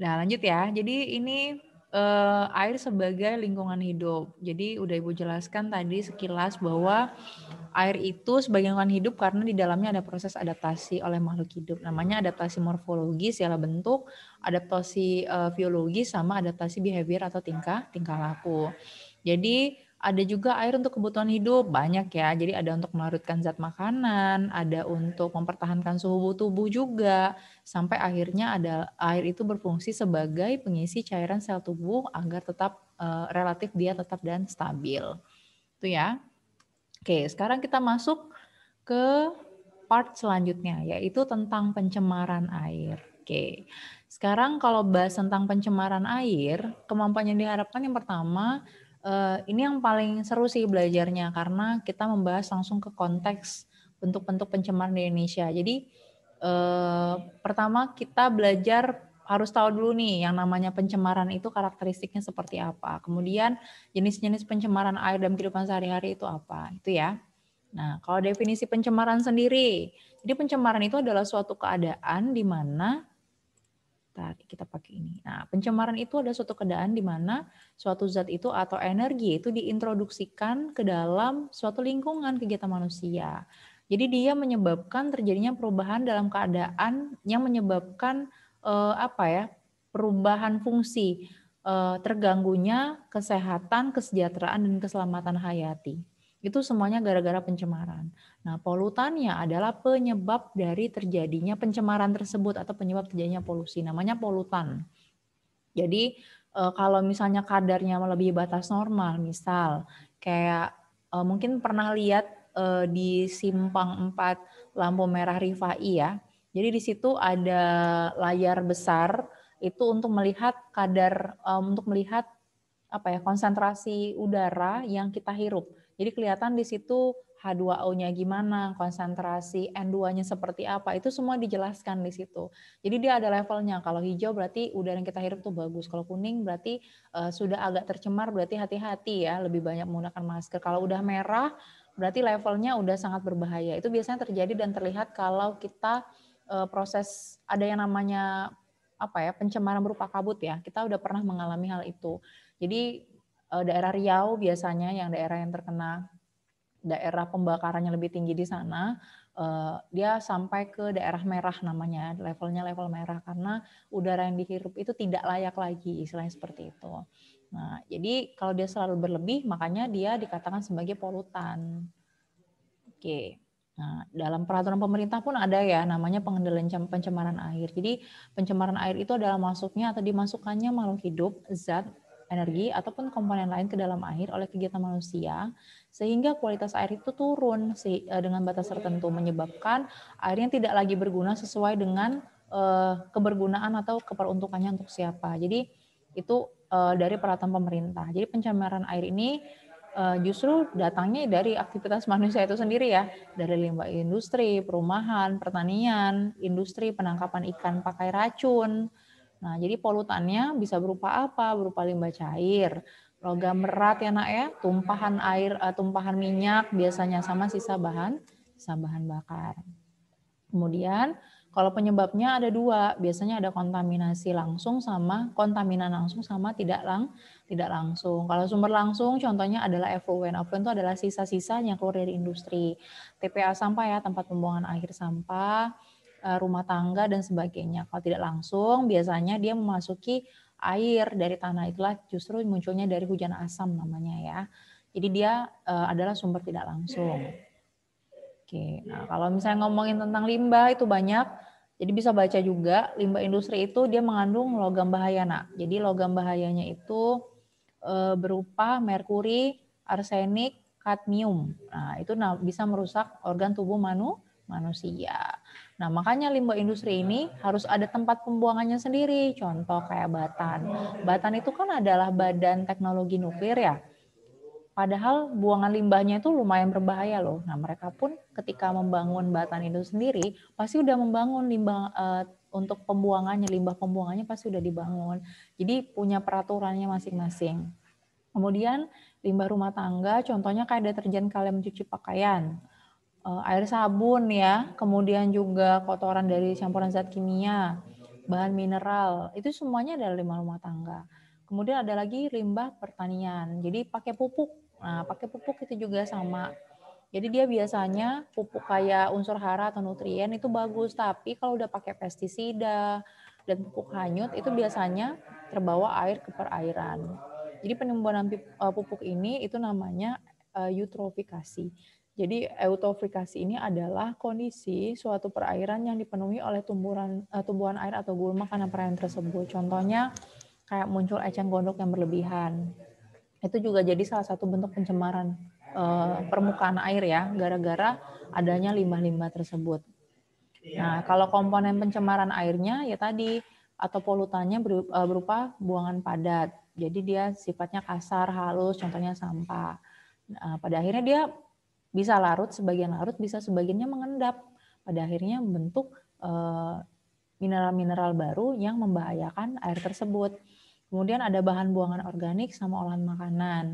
Nah, lanjut ya. Jadi ini uh, air sebagai lingkungan hidup. Jadi udah Ibu jelaskan tadi sekilas bahwa air itu sebagai lingkungan hidup karena di dalamnya ada proses adaptasi oleh makhluk hidup. Namanya adaptasi morfologis ialah bentuk, adaptasi uh, eh, biologis sama adaptasi behavior atau tingkah tingkah laku. Jadi ada juga air untuk kebutuhan hidup, banyak ya. Jadi ada untuk melarutkan zat makanan, ada untuk mempertahankan suhu tubuh juga, sampai akhirnya ada air itu berfungsi sebagai pengisi cairan sel tubuh agar tetap uh, relatif dia tetap dan stabil. Itu ya. Oke, sekarang kita masuk ke part selanjutnya yaitu tentang pencemaran air. Oke. Sekarang kalau bahas tentang pencemaran air, kemampuan yang diharapkan yang pertama Eh, ini yang paling seru sih belajarnya karena kita membahas langsung ke konteks bentuk-bentuk pencemaran di Indonesia. Jadi uh, pertama kita belajar harus tahu dulu nih yang namanya pencemaran itu karakteristiknya seperti apa. Kemudian jenis-jenis pencemaran air dalam kehidupan sehari-hari itu apa? Itu ya. Nah, kalau definisi pencemaran sendiri, jadi pencemaran itu adalah suatu keadaan di mana kita kita pakai ini. Nah, pencemaran itu ada suatu keadaan di mana suatu zat itu atau energi itu diintroduksikan ke dalam suatu lingkungan kegiatan manusia. Jadi dia menyebabkan terjadinya perubahan dalam keadaan yang menyebabkan eh, apa ya? perubahan fungsi eh, terganggunya kesehatan, kesejahteraan dan keselamatan hayati. Itu semuanya gara-gara pencemaran. Nah, polutannya adalah penyebab dari terjadinya pencemaran tersebut atau penyebab terjadinya polusi. Namanya polutan. Jadi eh, kalau misalnya kadarnya melebihi batas normal, misal kayak eh, mungkin pernah lihat eh, di simpang 4 lampu merah Rifai ya. Jadi di situ ada layar besar itu untuk melihat kadar untuk melihat apa ya konsentrasi udara yang kita hirup. Jadi kelihatan di situ H2O-nya gimana, konsentrasi N2-nya seperti apa, itu semua dijelaskan di situ. Jadi dia ada levelnya. Kalau hijau berarti udara yang kita hirup tuh bagus. Kalau kuning berarti uh, sudah agak tercemar, berarti hati-hati ya, lebih banyak menggunakan masker. Kalau udah merah berarti levelnya udah sangat berbahaya. Itu biasanya terjadi dan terlihat kalau kita uh, proses ada yang namanya apa ya, pencemaran berupa kabut ya. Kita udah pernah mengalami hal itu. Jadi Eh, daerah Riau biasanya yang daerah yang terkena daerah pembakarannya lebih tinggi di sana eh, dia sampai ke daerah merah namanya levelnya level merah karena udara yang dihirup itu tidak layak lagi istilahnya seperti itu nah jadi kalau dia selalu berlebih makanya dia dikatakan sebagai polutan oke nah dalam peraturan pemerintah pun ada ya namanya pengendalian pencemaran air jadi pencemaran air itu adalah masuknya atau dimasukkannya makhluk hidup zat energi ataupun komponen lain ke dalam air oleh kegiatan manusia sehingga kualitas air itu turun e, dengan batas tertentu menyebabkan airnya tidak lagi berguna sesuai dengan e, kebergunaan atau keperuntukannya untuk siapa. Jadi itu e, dari peraturan pemerintah. Jadi pencemaran air ini justru datangnya dari aktivitas manusia itu sendiri ya, dari limbah industri, perumahan, pertanian, industri penangkapan ikan pakai racun, Nah, jadi polutannya bisa berupa apa? Berupa limbah cair, logam berat ya nak ya, tumpahan air, eh, tumpahan minyak biasanya sama sisa bahan, sisa bahan bakar. Kemudian kalau penyebabnya ada dua, biasanya ada kontaminasi langsung sama kontaminan langsung sama tidak lang tidak langsung. Kalau sumber langsung, contohnya adalah effluent effluent itu adalah sisa-sisa yang keluar dari industri, TPA sampah ya tempat pembuangan akhir sampah Eh, rumah tangga dan sebagainya. Kalau tidak langsung, biasanya dia memasuki air dari tanah itulah justru munculnya dari hujan asam namanya ya. Jadi dia eh, adalah sumber tidak langsung. Oke, nah kalau misalnya ngomongin tentang limbah itu banyak, jadi bisa baca juga limbah industri itu dia mengandung logam bahaya nak. Jadi logam bahayanya itu eh, berupa merkuri, arsenik, kadmium. Nah itu bisa merusak organ tubuh manu, manusia. Nah, makanya limbah industri ini harus ada tempat pembuangannya sendiri. Contoh kayak Batan. Batan itu kan adalah badan teknologi nuklir ya. Padahal buangan limbahnya itu lumayan berbahaya loh. Nah, mereka pun ketika membangun Batan itu sendiri pasti udah membangun limbah uh, untuk pembuangannya, limbah pembuangannya pasti udah dibangun. Jadi punya peraturannya masing-masing. Kemudian limbah rumah tangga, contohnya kayak deterjen kalian mencuci pakaian Eh, air sabun ya, kemudian juga kotoran dari campuran zat kimia, bahan mineral, itu semuanya dari limbah rumah tangga. Kemudian ada lagi limbah pertanian. Jadi pakai pupuk. Nah, pakai pupuk itu juga sama. Jadi dia biasanya pupuk kayak unsur hara atau nutrien itu bagus, tapi kalau udah pakai pestisida dan pupuk hanyut itu biasanya terbawa air ke perairan. Jadi penimbunan eh, pupuk ini itu namanya eh, eutrofikasi. Jadi eutrofikasi ini adalah kondisi suatu perairan yang dipenuhi oleh tumbuhan eh, tumbuhan air atau gulma karena perairan tersebut. Contohnya kayak muncul eceng gondok yang berlebihan. Itu juga jadi salah satu bentuk pencemaran eh, permukaan air ya, gara-gara adanya limbah-limbah tersebut. Nah, kalau komponen pencemaran airnya ya tadi atau polutannya eh, berupa buangan padat. Jadi dia sifatnya kasar, halus, contohnya sampah. Nah, pada akhirnya dia bisa larut, sebagian larut, bisa sebagiannya mengendap. Pada akhirnya membentuk eh, mineral-mineral baru yang membahayakan air tersebut. Kemudian ada bahan buangan organik sama olahan makanan.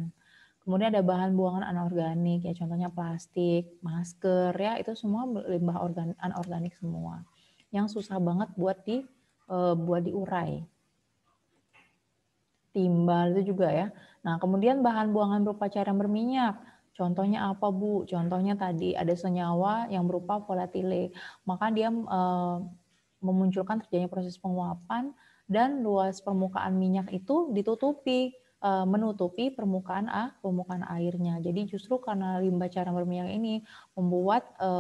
Kemudian ada bahan buangan anorganik ya contohnya plastik, masker ya itu semua limbah organ anorganik semua yang susah banget buat di eh, buat diurai. Timbal itu juga ya. Nah, kemudian bahan buangan berupa cairan berminyak Contohnya apa Bu? Contohnya tadi ada senyawa yang berupa volatile, maka dia eh, memunculkan terjadinya proses penguapan dan luas permukaan minyak itu ditutupi eh, menutupi permukaan A, permukaan airnya. Jadi justru karena limbah cara berminyak ini membuat e,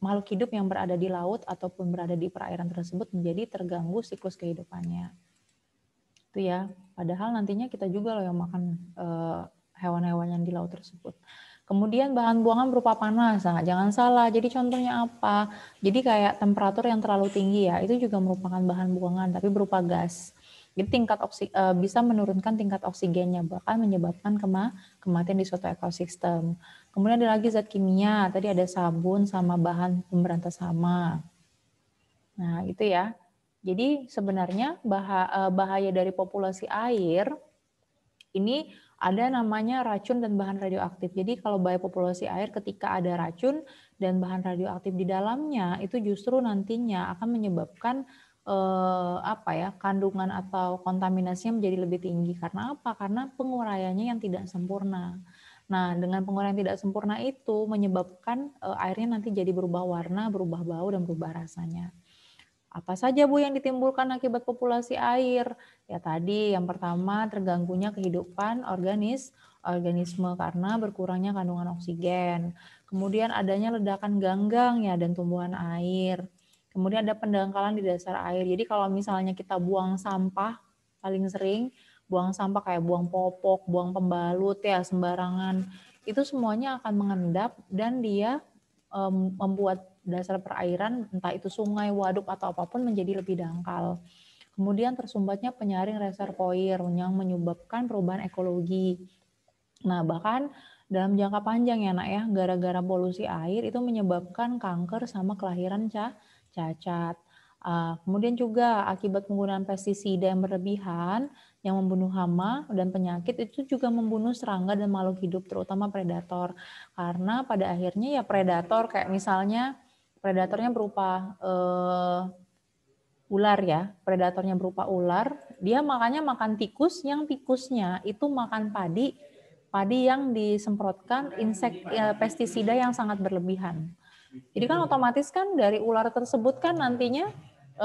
makhluk hidup yang berada di laut ataupun berada di perairan tersebut menjadi terganggu siklus kehidupannya. Itu ya. Padahal nantinya kita juga loh yang makan hewan-hewan yang di laut tersebut. Kemudian bahan buangan berupa panas, nah, jangan salah. Jadi contohnya apa? Jadi kayak temperatur yang terlalu tinggi ya, itu juga merupakan bahan buangan tapi berupa gas. Jadi tingkat oksi, uh, bisa menurunkan tingkat oksigennya bahkan menyebabkan kema, kematian di suatu ekosistem. Kemudian ada lagi zat kimia, tadi ada sabun sama bahan pemberantas sama. Nah, itu ya. Jadi sebenarnya bah, eh, bahaya dari populasi air ini ada namanya racun dan bahan radioaktif. Jadi kalau populasi air ketika ada racun dan bahan radioaktif di dalamnya itu justru nantinya akan menyebabkan eh, apa ya kandungan atau kontaminasinya menjadi lebih tinggi. Karena apa? Karena penguraiannya yang tidak sempurna. Nah, dengan penguraian tidak sempurna itu menyebabkan eh, airnya nanti jadi berubah warna, berubah bau dan berubah rasanya. Apa saja Bu yang ditimbulkan akibat populasi air? Ya tadi yang pertama terganggunya kehidupan organis organisme karena berkurangnya kandungan oksigen. Kemudian adanya ledakan ganggang ya dan tumbuhan air. Kemudian ada pendangkalan di dasar air. Jadi kalau misalnya kita buang sampah paling sering buang sampah kayak buang popok, buang pembalut ya sembarangan itu semuanya akan mengendap dan dia membuat dasar perairan, entah itu sungai, waduk, atau apapun menjadi lebih dangkal. Kemudian tersumbatnya penyaring reservoir yang menyebabkan perubahan ekologi. Nah, bahkan dalam jangka panjang ya nak ya, gara-gara polusi air itu menyebabkan kanker sama kelahiran cacat. Ah, kemudian juga akibat penggunaan pestisida yang berlebihan yang membunuh hama dan penyakit itu juga membunuh serangga dan makhluk hidup terutama predator. Karena pada akhirnya ya predator kayak misalnya predatornya berupa uh, ular ya, predatornya berupa ular. Dia makannya makan tikus, yang tikusnya itu makan padi, padi yang disemprotkan insek ya, pestisida yang sangat berlebihan. Jadi kan otomatis kan dari ular tersebut kan nantinya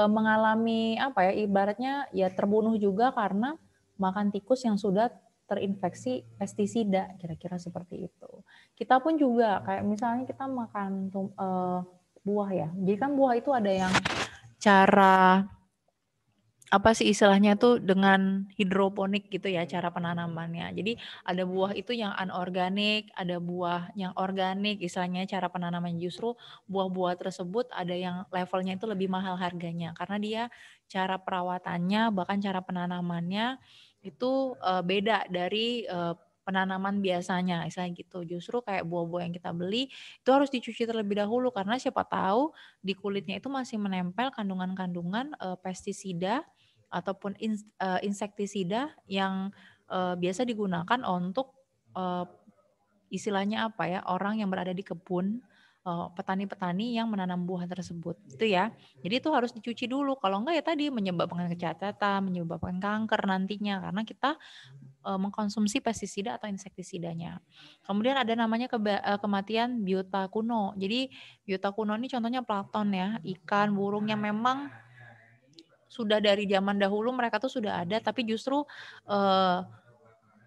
uh, mengalami apa ya ibaratnya ya terbunuh juga karena makan tikus yang sudah terinfeksi pestisida kira-kira seperti itu. Kita pun juga kayak misalnya kita makan uh, buah ya. Jadi kan buah itu ada yang cara apa sih istilahnya tuh dengan hidroponik gitu ya cara penanamannya. Jadi ada buah itu yang anorganik, ada buah yang organik, istilahnya cara penanaman justru buah-buah tersebut ada yang levelnya itu lebih mahal harganya karena dia cara perawatannya bahkan cara penanamannya itu eh, beda dari eh, penanaman biasanya, misalnya gitu. Justru kayak buah-buah yang kita beli itu harus dicuci terlebih dahulu karena siapa tahu di kulitnya itu masih menempel kandungan-kandungan e, pestisida ataupun in, e, eh, insektisida yang e, biasa digunakan untuk e, istilahnya apa ya orang yang berada di kebun petani-petani yang menanam buah tersebut itu ya jadi itu harus dicuci dulu kalau enggak ya tadi menyebabkan kecacatan menyebabkan kanker nantinya karena kita e, mengkonsumsi pestisida atau insektisidanya. Kemudian ada namanya keba- e, kematian biota kuno. Jadi biota kuno ini contohnya plankton ya, ikan, burung yang memang sudah dari zaman dahulu mereka tuh sudah ada tapi justru e,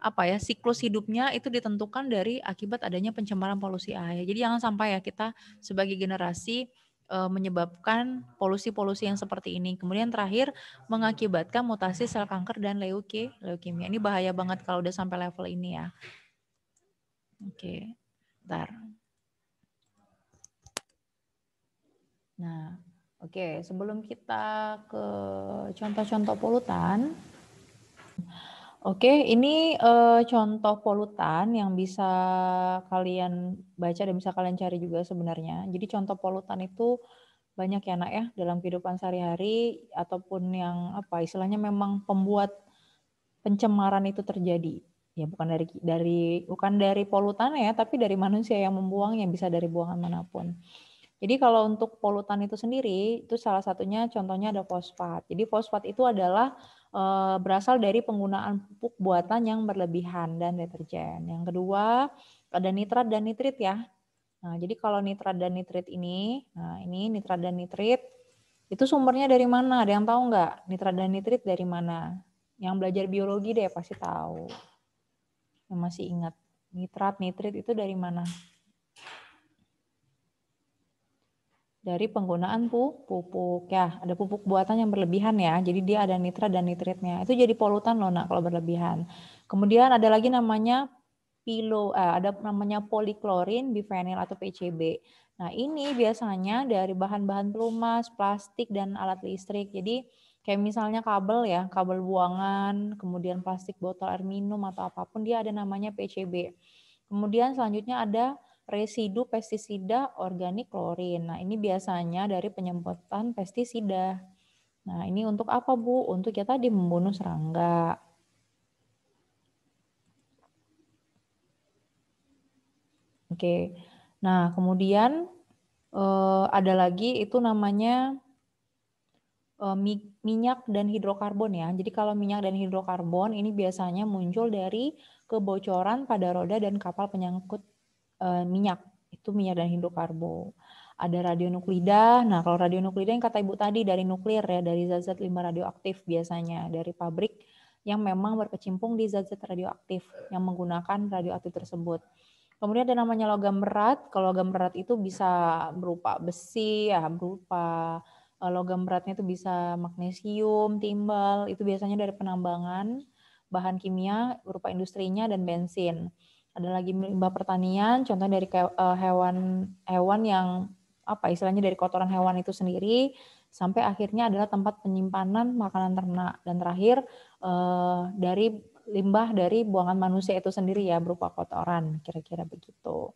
apa ya siklus hidupnya itu ditentukan dari akibat adanya pencemaran polusi air. Jadi jangan sampai ya kita sebagai generasi Eh, menyebabkan polusi-polusi yang seperti ini. Kemudian terakhir mengakibatkan mutasi sel kanker dan leuke, leukemia. Ini bahaya banget kalau udah sampai level ini ya. Oke, ntar. Nah, oke, sebelum kita ke contoh-contoh polutan, Oke, ini uh, contoh polutan yang bisa kalian baca dan bisa kalian cari juga sebenarnya. Jadi contoh polutan itu banyak ya nak ya dalam kehidupan sehari-hari ataupun yang apa istilahnya memang pembuat pencemaran itu terjadi. Ya bukan dari dari bukan dari polutan ya, tapi dari manusia yang membuangnya bisa dari buangan manapun. Jadi kalau untuk polutan itu sendiri, itu salah satunya contohnya ada fosfat. Jadi fosfat itu adalah eh, berasal dari penggunaan pupuk buatan yang berlebihan dan deterjen. Yang kedua ada nitrat dan nitrit ya. Nah, jadi kalau nitrat dan nitrit ini, nah ini nitrat dan nitrit itu sumbernya dari mana? Ada yang tahu nggak nitrat dan nitrit dari mana? Yang belajar biologi deh pasti tahu. Yang masih ingat nitrat nitrit itu dari mana? dari penggunaan pupuk ya ada pupuk buatan yang berlebihan ya jadi dia ada nitrat dan nitritnya itu jadi polutan loh nak kalau berlebihan kemudian ada lagi namanya pilo eh, ada namanya poliklorin bifenil atau PCB nah ini biasanya dari bahan-bahan pelumas plastik dan alat listrik jadi kayak misalnya kabel ya kabel buangan kemudian plastik botol air minum atau apapun dia ada namanya PCB kemudian selanjutnya ada residu pestisida organik klorin. Nah, ini biasanya dari penyemprotan pestisida. Nah, ini untuk apa, Bu? Untuk ya tadi membunuh serangga. Oke. Nah, kemudian eh, ada lagi itu namanya eh, minyak dan hidrokarbon ya. Jadi kalau minyak dan hidrokarbon ini biasanya muncul dari kebocoran pada roda dan kapal penyangkut. Eh, minyak itu minyak dan hidrokarbo ada radionuklida. Nah, kalau radionuklida yang kata Ibu tadi dari nuklir ya, dari zat-zat lima radioaktif biasanya dari pabrik yang memang berkecimpung di zat-zat radioaktif yang menggunakan radioaktif tersebut. Kemudian ada namanya logam berat. Kalau logam berat itu bisa berupa besi, ya berupa eh, logam beratnya itu bisa magnesium, timbal, itu biasanya dari penambangan, bahan kimia berupa industrinya dan bensin ada lagi limbah pertanian, contohnya dari eh, hewan hewan yang apa istilahnya dari kotoran hewan itu sendiri sampai akhirnya adalah tempat penyimpanan makanan ternak dan terakhir eh, dari limbah dari buangan manusia itu sendiri ya berupa kotoran kira-kira begitu.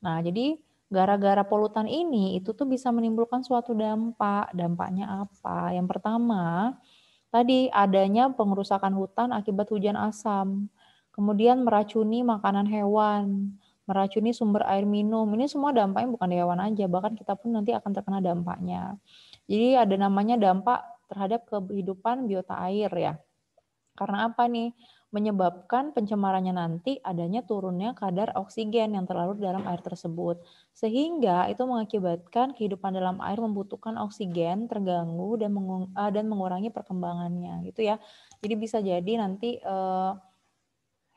Nah, jadi gara-gara polutan ini itu tuh bisa menimbulkan suatu dampak. Dampaknya apa? Yang pertama, tadi adanya pengerusakan hutan akibat hujan asam kemudian meracuni makanan hewan, meracuni sumber air minum. Ini semua dampaknya bukan di hewan aja, bahkan kita pun nanti akan terkena dampaknya. Jadi ada namanya dampak terhadap kehidupan biota air ya. Karena apa nih? Menyebabkan pencemarannya nanti adanya turunnya kadar oksigen yang terlalu dalam air tersebut. Sehingga itu mengakibatkan kehidupan dalam air membutuhkan oksigen terganggu dan eh, dan mengurangi perkembangannya gitu ya. Jadi bisa jadi nanti eh,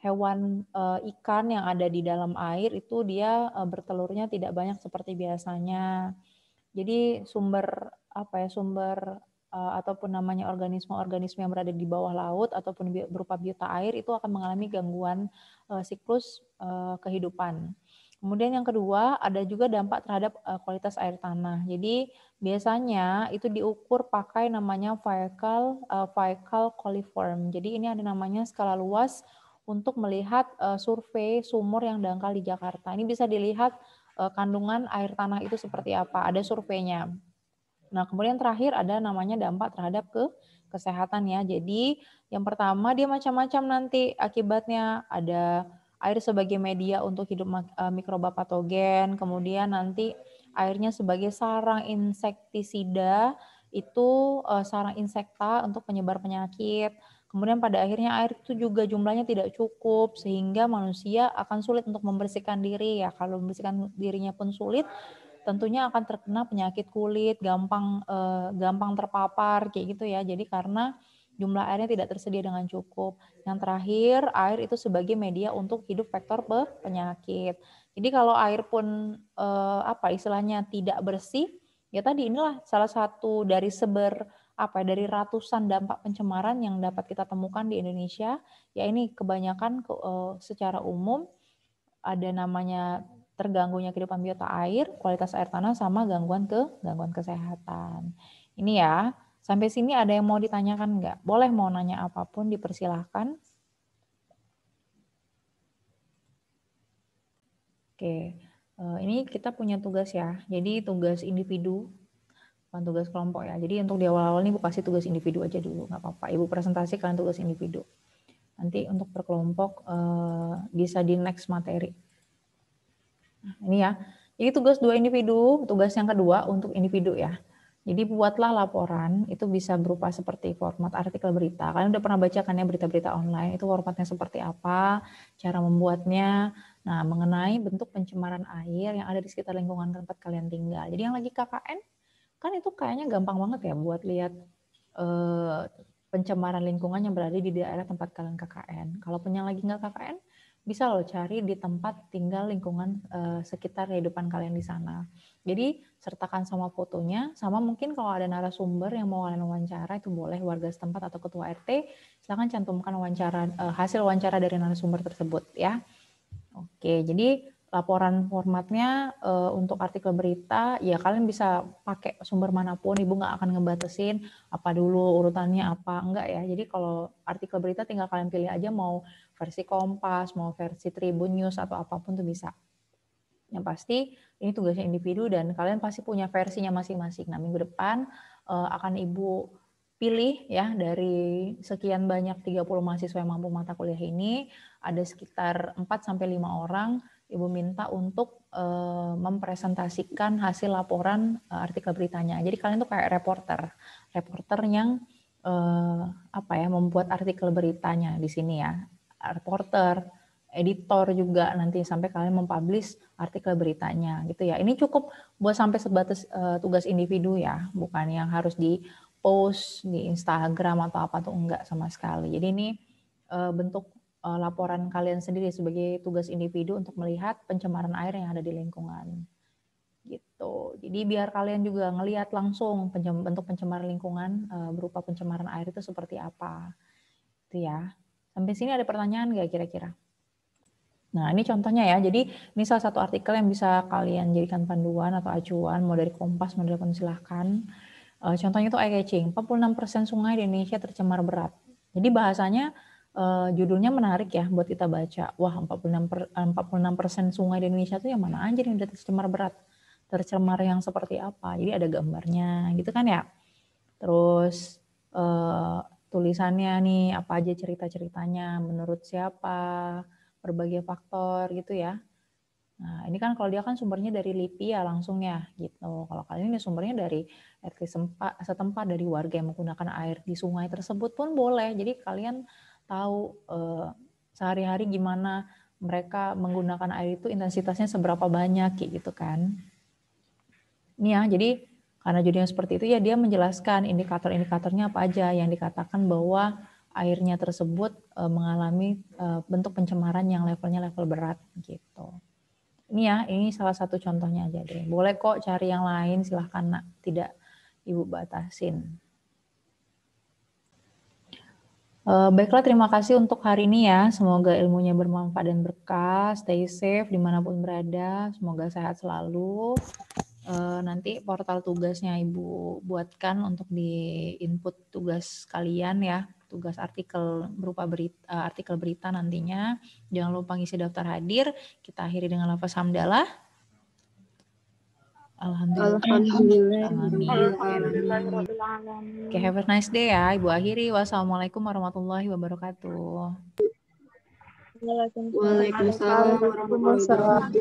hewan uh, ikan yang ada di dalam air itu dia uh, bertelurnya tidak banyak seperti biasanya. Jadi sumber apa ya sumber uh, ataupun namanya organisme-organisme yang berada di bawah laut ataupun berupa biota air itu akan mengalami gangguan uh, siklus uh, kehidupan. Kemudian yang kedua, ada juga dampak terhadap kualitas air tanah. Jadi biasanya itu diukur pakai namanya faecal uh, faecal coliform. Jadi ini ada namanya skala luas untuk melihat uh, survei sumur yang dangkal di Jakarta. Ini bisa dilihat uh, kandungan air tanah itu seperti apa, ada surveinya. Nah, kemudian terakhir ada namanya dampak terhadap ke kesehatan ya. Jadi, yang pertama dia macam-macam nanti akibatnya ada air sebagai media untuk hidup eh, mikroba patogen, kemudian nanti airnya sebagai sarang insektisida itu sarang insekta untuk penyebar penyakit. Kemudian pada akhirnya air itu juga jumlahnya tidak cukup sehingga manusia akan sulit untuk membersihkan diri ya. Kalau membersihkan dirinya pun sulit, tentunya akan terkena penyakit kulit, gampang eh, gampang terpapar kayak gitu ya. Jadi karena jumlah airnya tidak tersedia dengan cukup. Yang terakhir, air itu sebagai media untuk hidup vektor penyakit. Jadi kalau air pun eh, apa istilahnya tidak bersih, ya tadi inilah salah satu dari seber apa ya, dari ratusan dampak pencemaran yang dapat kita temukan di Indonesia, ya ini kebanyakan ke, uh, secara umum ada namanya terganggunya kehidupan biota air, kualitas air tanah sama gangguan ke gangguan kesehatan. Ini ya, sampai sini ada yang mau ditanyakan nggak? Boleh mau nanya apapun dipersilahkan. Oke, eh, ini kita punya tugas ya. Jadi tugas individu bukan tugas kelompok ya. Jadi untuk di awal-awal ini ibu kasih tugas individu aja dulu, nggak apa-apa. Ibu presentasi, kalian tugas individu. Nanti untuk berkelompok eh, bisa di next materi. Nah, ini ya. Jadi tugas dua individu, tugas yang kedua untuk individu ya. Jadi buatlah laporan, itu bisa berupa seperti format artikel berita. Kalian udah pernah baca kan ya berita-berita online, itu formatnya seperti apa, cara membuatnya, nah mengenai bentuk pencemaran air yang ada di sekitar lingkungan tempat kalian tinggal. Jadi yang lagi KKN, Kan itu kayaknya gampang banget ya buat lihat eh, pencemaran lingkungan yang berada di daerah tempat kalian KKN. Kalau punya lagi nggak KKN, bisa loh cari di tempat tinggal lingkungan eh, sekitar kehidupan kalian di sana. Jadi sertakan sama fotonya, sama mungkin kalau ada narasumber yang mau kalian wawancara itu boleh warga setempat atau ketua RT, silahkan cantumkan wawancara eh, hasil wawancara dari narasumber tersebut ya. Oke, jadi laporan formatnya uh, untuk artikel berita ya kalian bisa pakai sumber manapun ibu nggak akan ngebatesin apa dulu urutannya apa enggak ya jadi kalau artikel berita tinggal kalian pilih aja mau versi Kompas mau versi Tribun News atau apapun tuh bisa yang pasti ini tugasnya individu dan kalian pasti punya versinya masing-masing nah minggu depan uh, akan ibu pilih ya dari sekian banyak 30 mahasiswa yang mampu mata kuliah ini ada sekitar 4 sampai 5 orang Ibu minta untuk eh, mempresentasikan hasil laporan eh, artikel beritanya. Jadi kalian tuh kayak reporter, reporter yang eh, apa ya membuat artikel beritanya di sini ya, reporter, editor juga nanti sampai kalian mempublish artikel beritanya gitu ya. Ini cukup buat sampai sebatas tugas individu ya, bukan yang harus di post di Instagram atau apa tuh enggak sama sekali. Jadi ini bentuk Eh, laporan kalian sendiri sebagai tugas individu untuk melihat pencemaran air yang ada di lingkungan gitu. Jadi biar kalian juga ngelihat langsung pencem, bentuk pencemaran lingkungan eh, berupa pencemaran air itu seperti apa. Itu ya. Sampai sini ada pertanyaan nggak kira-kira? Nah, ini contohnya ya. Jadi, ini salah satu artikel yang bisa kalian jadikan panduan atau acuan, mau dari Kompas, mau dari Pun silahkan. Eh, contohnya itu eye catching. 46% sungai di Indonesia tercemar berat. Jadi bahasanya uh, judulnya menarik ya buat kita baca. Wah, 46 per, 46% eh, sungai di Indonesia itu yang mana aja yang udah tercemar berat? Tercemar yang seperti apa? Jadi ada gambarnya gitu kan ya. Terus uh, tulisannya nih apa aja cerita-ceritanya, menurut siapa, berbagai faktor gitu ya. Nah, ini kan kalau dia kan sumbernya dari LIPI ya langsung ya gitu. Kalau kalian ini sumbernya dari RT setempat dari warga yang menggunakan air di sungai tersebut pun boleh. Jadi kalian tahu uh, sehari-hari gimana mereka menggunakan air itu intensitasnya seberapa banyak gitu kan. Ini ya, jadi karena judulnya seperti itu ya dia menjelaskan indikator-indikatornya apa aja yang dikatakan bahwa airnya tersebut uh, mengalami uh, bentuk pencemaran yang levelnya level berat gitu. Ini ya, ini salah satu contohnya aja deh. Boleh kok cari yang lain silahkan nak, tidak ibu batasin. Eh, baiklah, terima kasih untuk hari ini ya. Semoga ilmunya bermanfaat dan berkah. Stay safe dimanapun berada. Semoga sehat selalu. Eh, nanti portal tugasnya Ibu buatkan untuk di input tugas kalian ya. Tugas artikel berupa berita, eh, artikel berita nantinya. Jangan lupa ngisi daftar hadir. Kita akhiri dengan lafaz hamdalah. Alhamdulillah. Alhamdulillah. Alhamdulillah. Oke, okay, have a nice day ya, Ibu Akhiri. Wassalamualaikum warahmatullahi wabarakatuh. Waalaikumsalam warahmatullahi wabarakatuh.